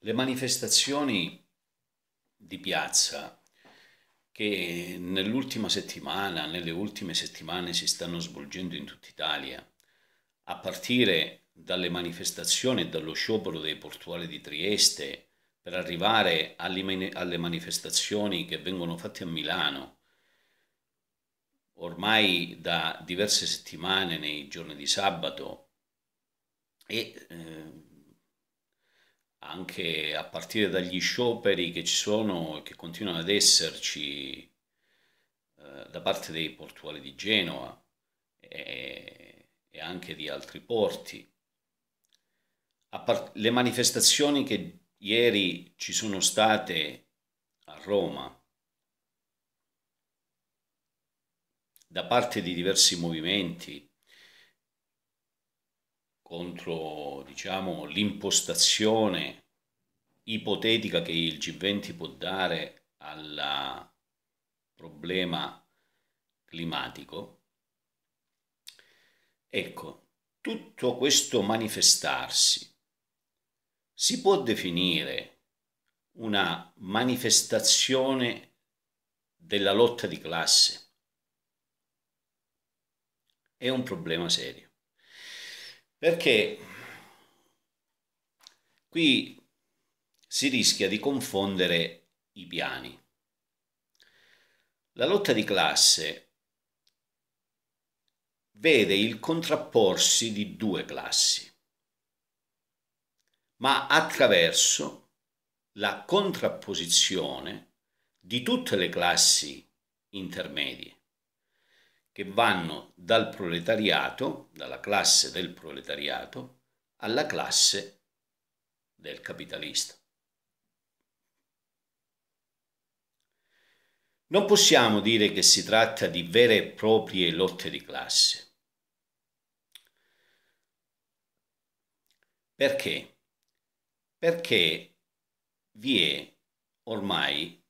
Le manifestazioni di piazza che nell'ultima settimana, nelle ultime settimane si stanno svolgendo in tutta Italia, a partire dalle manifestazioni e dallo sciopero dei portuali di Trieste, per arrivare alle manifestazioni che vengono fatte a Milano, ormai da diverse settimane nei giorni di sabato, e eh, anche a partire dagli scioperi che ci sono e che continuano ad esserci eh, da parte dei portuali di Genova e anche di altri porti. le manifestazioni che ieri ci sono state a Roma da parte di diversi movimenti contro diciamo, l'impostazione ipotetica che il G20 può dare al problema climatico, ecco, tutto questo manifestarsi si può definire una manifestazione della lotta di classe. È un problema serio. Perché qui si rischia di confondere i piani. La lotta di classe vede il contrapporsi di due classi, ma attraverso la contrapposizione di tutte le classi intermedie che vanno dal proletariato, dalla classe del proletariato, alla classe del capitalista. Non possiamo dire che si tratta di vere e proprie lotte di classe. Perché? Perché vi è ormai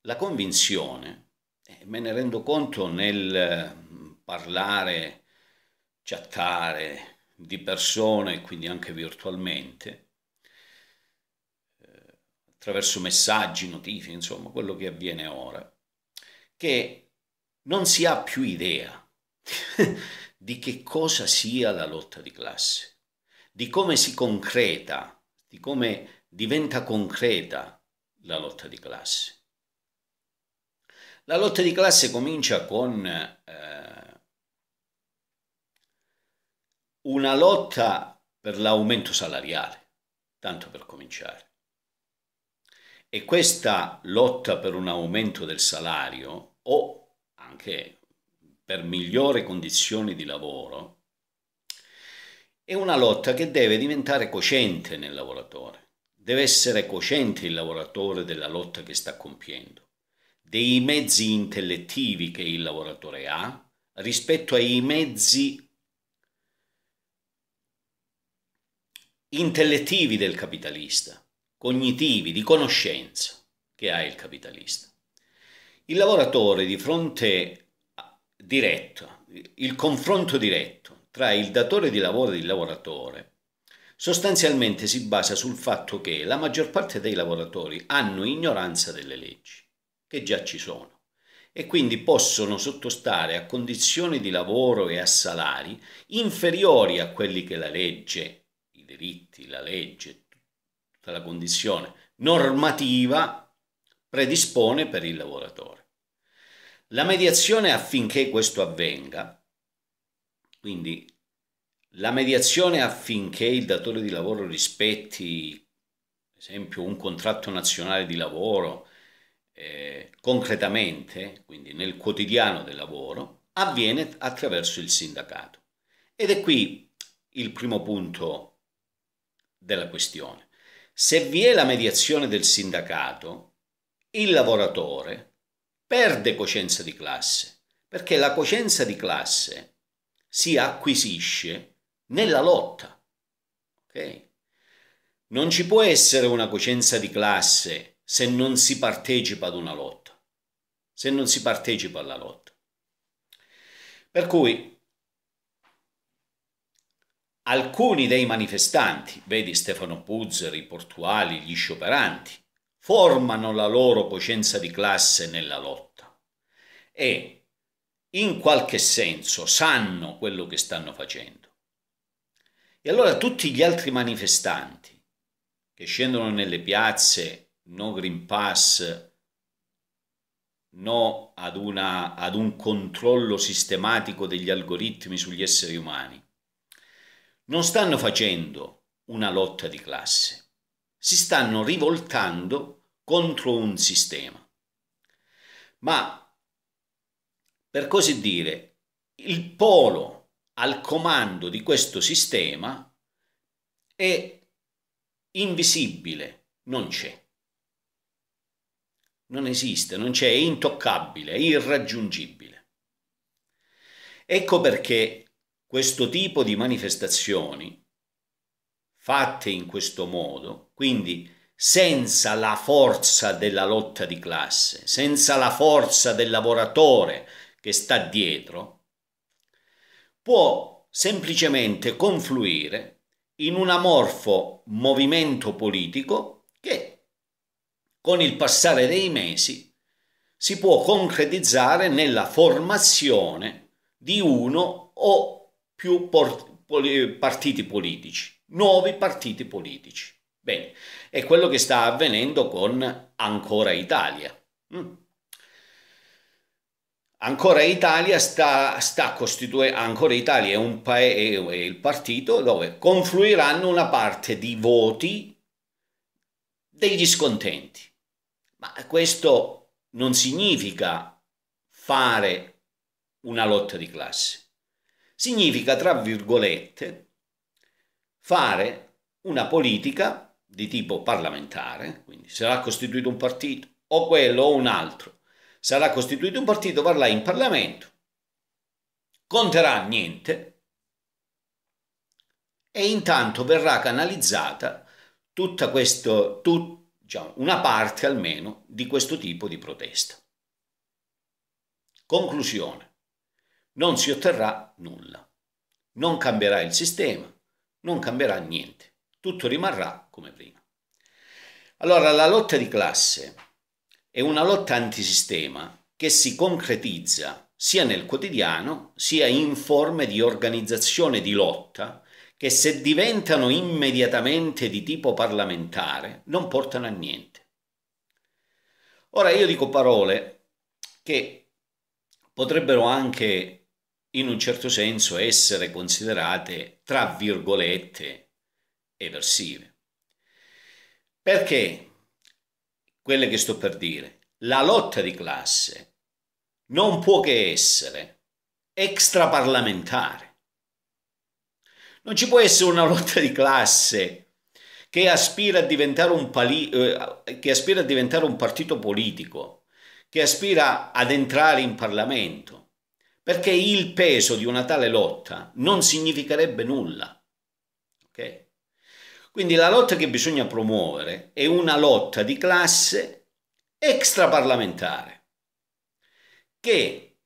la convinzione eh, me ne rendo conto nel mm, parlare, chattare di persone, quindi anche virtualmente, eh, attraverso messaggi, notifiche, insomma, quello che avviene ora, che non si ha più idea di che cosa sia la lotta di classe, di come si concreta, di come diventa concreta la lotta di classe. La lotta di classe comincia con eh, una lotta per l'aumento salariale, tanto per cominciare. E questa lotta per un aumento del salario o anche per migliori condizioni di lavoro è una lotta che deve diventare cosciente nel lavoratore, deve essere cosciente il lavoratore della lotta che sta compiendo dei mezzi intellettivi che il lavoratore ha rispetto ai mezzi intellettivi del capitalista, cognitivi, di conoscenza che ha il capitalista. Il lavoratore di fronte diretto, il confronto diretto tra il datore di lavoro e il lavoratore sostanzialmente si basa sul fatto che la maggior parte dei lavoratori hanno ignoranza delle leggi che già ci sono e quindi possono sottostare a condizioni di lavoro e a salari inferiori a quelli che la legge, i diritti, la legge, tutta la condizione normativa predispone per il lavoratore. La mediazione affinché questo avvenga, quindi la mediazione affinché il datore di lavoro rispetti, ad esempio, un contratto nazionale di lavoro, eh, concretamente, quindi nel quotidiano del lavoro, avviene attraverso il sindacato. Ed è qui il primo punto della questione. Se vi è la mediazione del sindacato, il lavoratore perde coscienza di classe, perché la coscienza di classe si acquisisce nella lotta. Okay? Non ci può essere una coscienza di classe se non si partecipa ad una lotta, se non si partecipa alla lotta. Per cui alcuni dei manifestanti, vedi Stefano Puzzeri, i portuali, gli scioperanti, formano la loro coscienza di classe nella lotta e in qualche senso sanno quello che stanno facendo. E allora tutti gli altri manifestanti che scendono nelle piazze no Green Pass, no ad, una, ad un controllo sistematico degli algoritmi sugli esseri umani, non stanno facendo una lotta di classe, si stanno rivoltando contro un sistema. Ma per così dire, il polo al comando di questo sistema è invisibile, non c'è non esiste, non c'è, è intoccabile, è irraggiungibile. Ecco perché questo tipo di manifestazioni fatte in questo modo, quindi senza la forza della lotta di classe, senza la forza del lavoratore che sta dietro, può semplicemente confluire in un amorfo movimento politico che con il passare dei mesi si può concretizzare nella formazione di uno o più partiti politici, nuovi partiti politici. Bene, è quello che sta avvenendo con Ancora Italia. Mm. Ancora Italia sta, sta costituendo, Ancora Italia è un paese, è il partito dove confluiranno una parte di voti degli scontenti ma questo non significa fare una lotta di classe, significa, tra virgolette, fare una politica di tipo parlamentare, quindi sarà costituito un partito o quello o un altro, sarà costituito un partito, varrà in Parlamento, conterà niente e intanto verrà canalizzata tutta questo, tutto diciamo, una parte almeno di questo tipo di protesta. Conclusione. Non si otterrà nulla. Non cambierà il sistema, non cambierà niente. Tutto rimarrà come prima. Allora, la lotta di classe è una lotta antisistema che si concretizza sia nel quotidiano, sia in forme di organizzazione di lotta che se diventano immediatamente di tipo parlamentare non portano a niente. Ora io dico parole che potrebbero anche in un certo senso essere considerate tra virgolette eversive. Perché quelle che sto per dire, la lotta di classe non può che essere extraparlamentare non ci può essere una lotta di classe che aspira a diventare un, pali- eh, che aspira a diventare un partito politico, che aspira ad entrare in Parlamento, perché il peso di una tale lotta non significherebbe nulla. Okay? Quindi la lotta che bisogna promuovere è una lotta di classe extraparlamentare che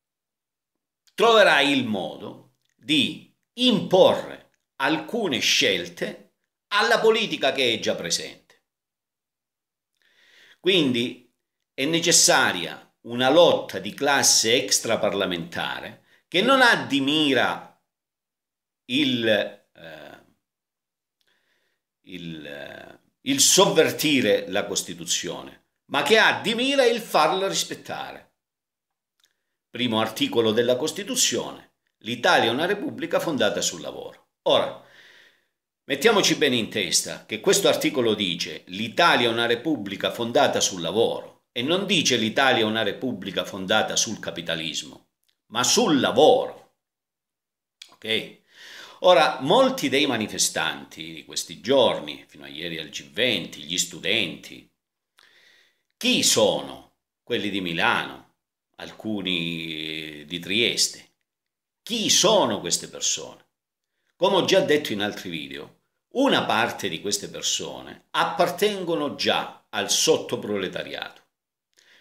troverà il modo di imporre alcune scelte alla politica che è già presente. Quindi è necessaria una lotta di classe extraparlamentare che non ha di mira il, eh, il, eh, il, sovvertire la Costituzione, ma che ha di mira il farla rispettare. Primo articolo della Costituzione, l'Italia è una repubblica fondata sul lavoro. Ora, mettiamoci bene in testa che questo articolo dice l'Italia è una repubblica fondata sul lavoro e non dice l'Italia è una repubblica fondata sul capitalismo, ma sul lavoro. Ok? Ora, molti dei manifestanti di questi giorni, fino a ieri al G20, gli studenti, chi sono? Quelli di Milano, alcuni eh, di Trieste. Chi sono queste persone? Come ho già detto in altri video, una parte di queste persone appartengono già al sottoproletariato,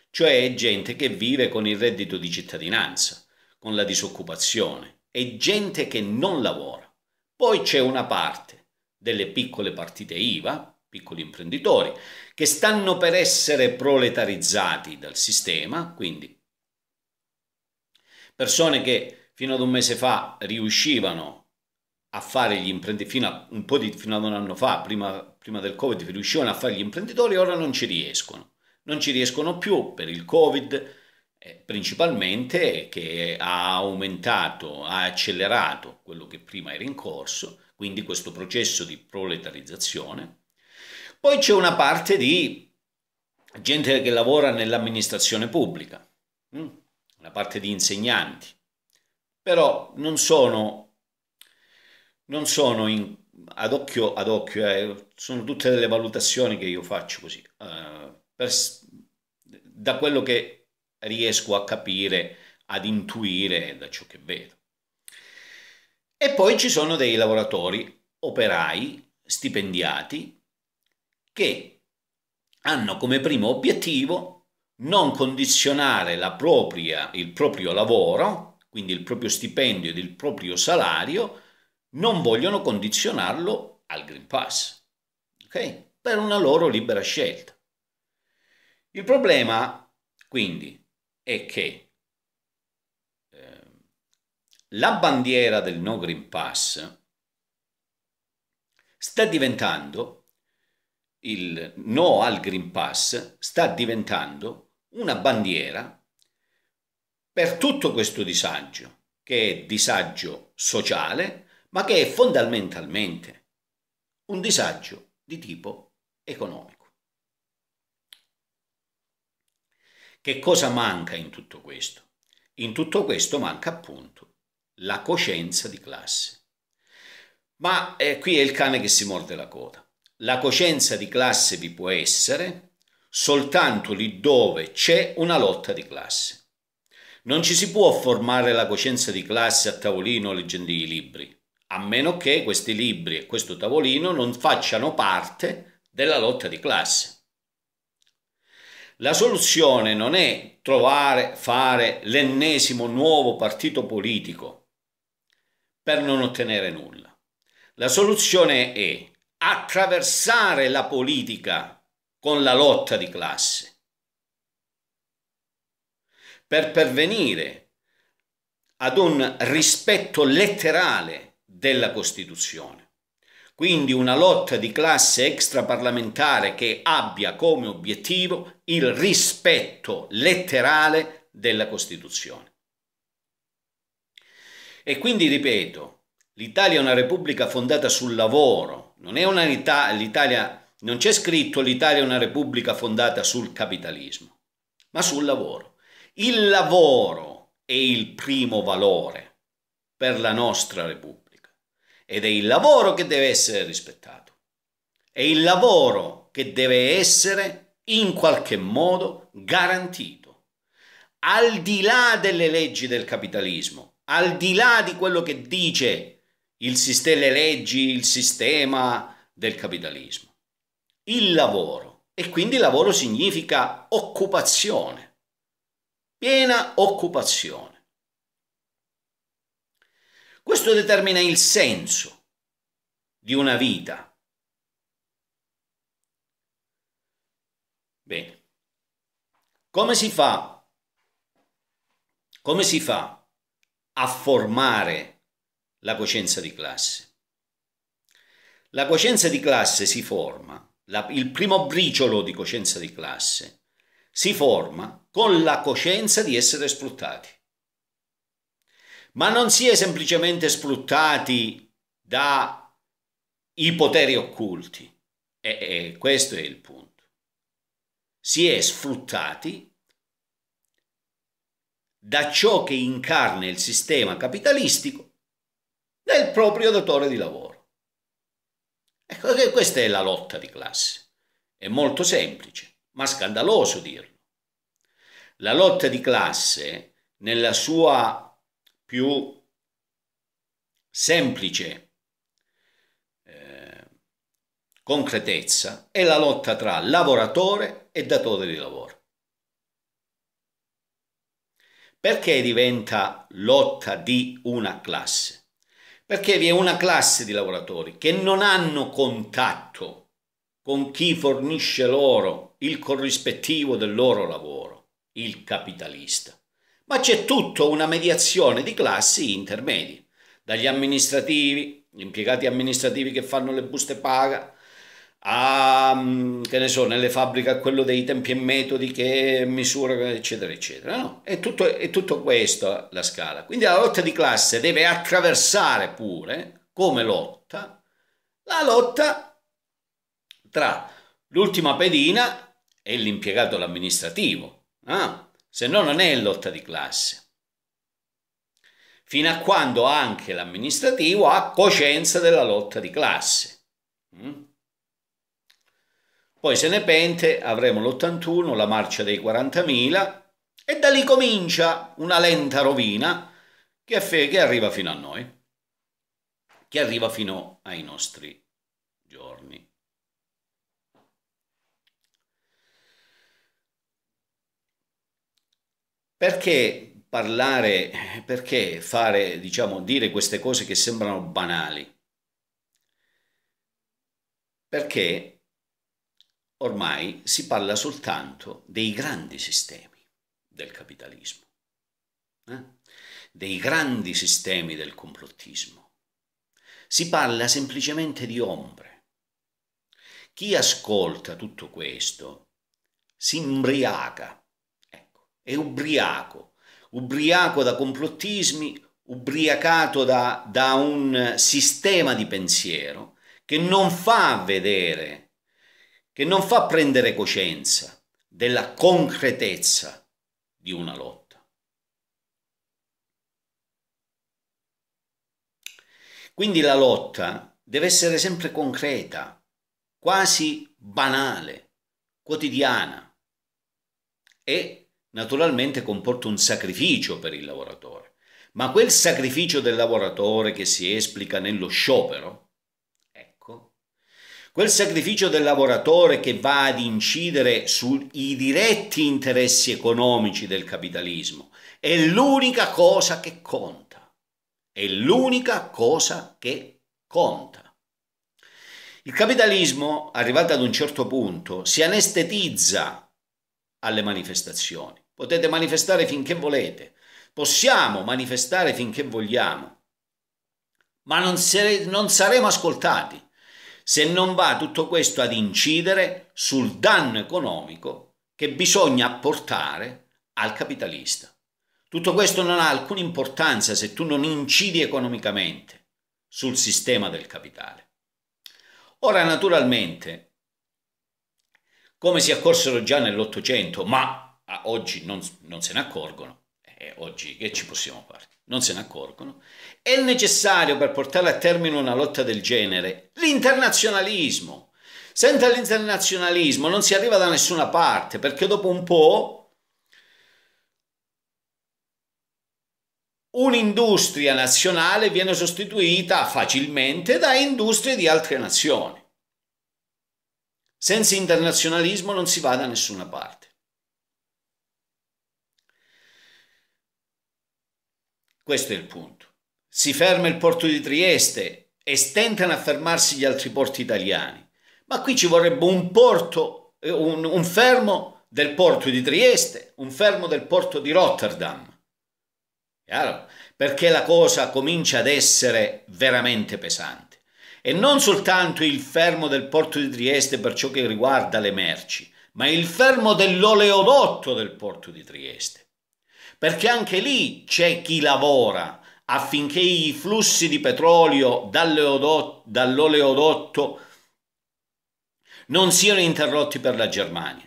cioè gente che vive con il reddito di cittadinanza, con la disoccupazione, e gente che non lavora. Poi c'è una parte delle piccole partite IVA, piccoli imprenditori, che stanno per essere proletarizzati dal sistema, quindi persone che fino ad un mese fa riuscivano a fare gli imprenditori fino a un po' di fino ad un anno fa, prima, prima del Covid, riuscivano a fare gli imprenditori, ora non ci riescono. Non ci riescono più per il Covid, eh, principalmente che ha aumentato, ha accelerato quello che prima era in corso, quindi questo processo di proletarizzazione. Poi c'è una parte di gente che lavora nell'amministrazione pubblica, mm, una parte di insegnanti, però non sono non sono in, ad occhio, ad occhio eh, sono tutte delle valutazioni che io faccio così, eh, per, da quello che riesco a capire, ad intuire da ciò che vedo. E poi ci sono dei lavoratori, operai, stipendiati, che hanno come primo obiettivo non condizionare propria, il proprio lavoro, quindi il proprio stipendio ed il proprio salario, non vogliono condizionarlo al Green Pass, okay? per una loro libera scelta. Il problema, quindi, è che ehm, la bandiera del no Green Pass sta diventando, il no al Green Pass sta diventando una bandiera per tutto questo disagio, che è disagio sociale, ma che è fondamentalmente un disagio di tipo economico. Che cosa manca in tutto questo? In tutto questo manca appunto la coscienza di classe. Ma eh, qui è il cane che si morde la coda. La coscienza di classe vi può essere soltanto lì dove c'è una lotta di classe. Non ci si può formare la coscienza di classe a tavolino leggendo i libri a meno che questi libri e questo tavolino non facciano parte della lotta di classe. La soluzione non è trovare, fare l'ennesimo nuovo partito politico per non ottenere nulla. La soluzione è attraversare la politica con la lotta di classe per pervenire ad un rispetto letterale della Costituzione. Quindi una lotta di classe extraparlamentare che abbia come obiettivo il rispetto letterale della Costituzione. E quindi ripeto, l'Italia è una repubblica fondata sul lavoro, non è una l'Italia non c'è scritto l'Italia è una repubblica fondata sul capitalismo, ma sul lavoro. Il lavoro è il primo valore per la nostra repubblica ed è il lavoro che deve essere rispettato. È il lavoro che deve essere in qualche modo garantito. Al di là delle leggi del capitalismo, al di là di quello che dice il sistema, le leggi, il sistema del capitalismo, il lavoro. E quindi lavoro significa occupazione, piena occupazione. Questo determina il senso di una vita. Bene. Come si fa? Come si fa a formare la coscienza di classe? La coscienza di classe si forma, la, il primo briciolo di coscienza di classe si forma con la coscienza di essere sfruttati ma non si è semplicemente sfruttati dai poteri occulti. E, e questo è il punto. Si è sfruttati da ciò che incarna il sistema capitalistico del proprio datore di lavoro. Ecco che questa è la lotta di classe. È molto semplice, ma scandaloso dirlo. La lotta di classe, nella sua più semplice eh, concretezza è la lotta tra lavoratore e datore di lavoro. Perché diventa lotta di una classe? Perché vi è una classe di lavoratori che non hanno contatto con chi fornisce loro il corrispettivo del loro lavoro, il capitalista ma c'è tutta una mediazione di classi intermedi, dagli amministrativi, gli impiegati amministrativi che fanno le buste paga, a, mm, che ne so, nelle fabbriche a quello dei tempi e metodi che misura, eccetera, eccetera. No, è tutto, è tutto questo la scala. Quindi la lotta di classe deve attraversare pure, come lotta, la lotta tra l'ultima pedina e l'impiegato l'amministrativo. No? se no non è lotta di classe. Fino a quando anche l'amministrativo ha coscienza della lotta di classe. Mm? Poi se ne pente avremo l'81, la marcia dei 40.000 e da lì comincia una lenta rovina che, che arriva fino a noi, che arriva fino ai nostri giorni. Perché parlare, perché fare, diciamo, dire queste cose che sembrano banali? Perché ormai si parla soltanto dei grandi sistemi del capitalismo, eh? dei grandi sistemi del complottismo. Si parla semplicemente di ombre. Chi ascolta tutto questo si imbriaca è ubriaco, ubriaco da complottismi, ubriacato da, da un sistema di pensiero che non fa vedere, che non fa prendere coscienza della concretezza di una lotta. Quindi la lotta deve essere sempre concreta, quasi banale, quotidiana e naturalmente comporta un sacrificio per il lavoratore, ma quel sacrificio del lavoratore che si esplica nello sciopero, ecco, quel sacrificio del lavoratore che va ad incidere sui diretti interessi economici del capitalismo, è l'unica cosa che conta, è l'unica cosa che conta. Il capitalismo, arrivato ad un certo punto, si anestetizza alle manifestazioni. Potete manifestare finché volete, possiamo manifestare finché vogliamo, ma non, sare- non saremo ascoltati se non va tutto questo ad incidere sul danno economico che bisogna apportare al capitalista. Tutto questo non ha alcuna importanza se tu non incidi economicamente sul sistema del capitale. Ora, naturalmente, come si accorsero già nell'Ottocento, ma a oggi non, non se ne accorgono, eh, oggi che ci possiamo fare? Non se ne accorgono. È necessario per portare a termine una lotta del genere l'internazionalismo. Senza l'internazionalismo non si arriva da nessuna parte perché dopo un po' un'industria nazionale viene sostituita facilmente da industrie di altre nazioni. Senza internazionalismo non si va da nessuna parte. Questo è il punto. Si ferma il porto di Trieste e stentano a fermarsi gli altri porti italiani. Ma qui ci vorrebbe un porto, eh, un, un fermo del porto di Trieste, un fermo del porto di Rotterdam. Chiaro? Perché la cosa comincia ad essere veramente pesante. E non soltanto il fermo del porto di Trieste per ciò che riguarda le merci, ma il fermo dell'oleodotto del porto di Trieste perché anche lì c'è chi lavora affinché i flussi di petrolio dall'oleodotto non siano interrotti per la Germania.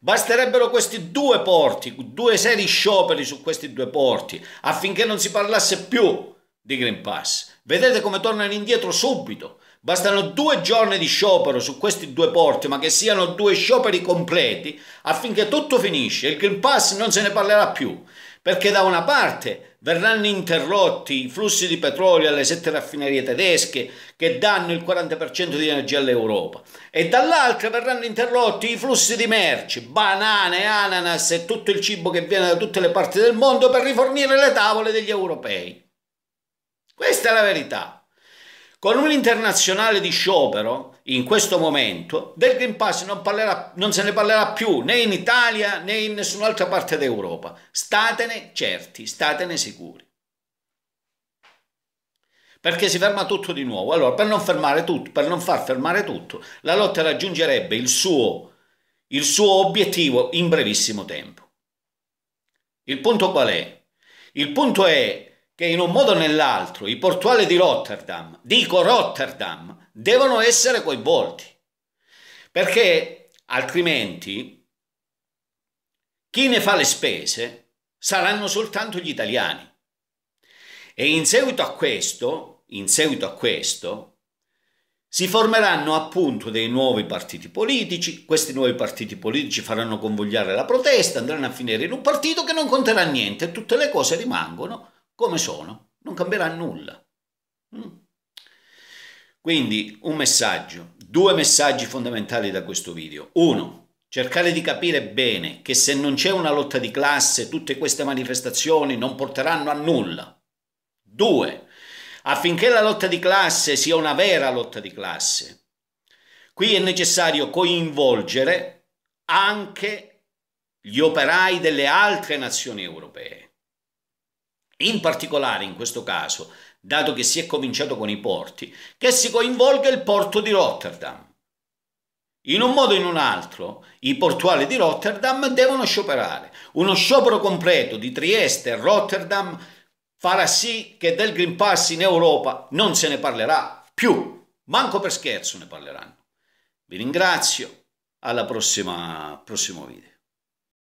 Basterebbero questi due porti, due seri scioperi su questi due porti, affinché non si parlasse più di Green Pass. Vedete come tornano indietro subito. Bastano due giorni di sciopero su questi due porti, ma che siano due scioperi completi, affinché tutto finisce il Green Pass non se ne parlerà più. Perché da una parte verranno interrotti i flussi di petrolio alle sette raffinerie tedesche che danno il 40% di energia all'Europa e dall'altra verranno interrotti i flussi di merci, banane, ananas e tutto il cibo che viene da tutte le parti del mondo per rifornire le tavole degli europei. Questa è la verità. Con un internazionale di sciopero, in questo momento, del Green Pass non, parlerà, non se ne parlerà più né in Italia né in nessun'altra parte d'Europa. Statene certi, statene sicuri. Perché si ferma tutto di nuovo. Allora, per non fermare tutto, per non far fermare tutto, la lotta raggiungerebbe il suo, il suo obiettivo in brevissimo tempo. Il punto qual è? Il punto è che in un modo o nell'altro i portuali di Rotterdam, dico Rotterdam, devono essere coinvolti, perché altrimenti chi ne fa le spese saranno soltanto gli italiani. E in seguito a questo, in seguito a questo, si formeranno appunto dei nuovi partiti politici, questi nuovi partiti politici faranno convogliare la protesta, andranno a finire in un partito che non conterà niente, tutte le cose rimangono come sono, non cambierà nulla. Mm. Quindi un messaggio, due messaggi fondamentali da questo video. Uno, cercare di capire bene che se non c'è una lotta di classe tutte queste manifestazioni non porteranno a nulla. Due, affinché la lotta di classe sia una vera lotta di classe, qui è necessario coinvolgere anche gli operai delle altre nazioni europee in particolare in questo caso, dato che si è cominciato con i porti, che si coinvolga il porto di Rotterdam. In un modo o in un altro, i portuali di Rotterdam devono scioperare. Uno sciopero completo di Trieste e Rotterdam farà sì che del Green Pass in Europa non se ne parlerà più. Manco per scherzo ne parleranno. Vi ringrazio, alla prossima prossimo video.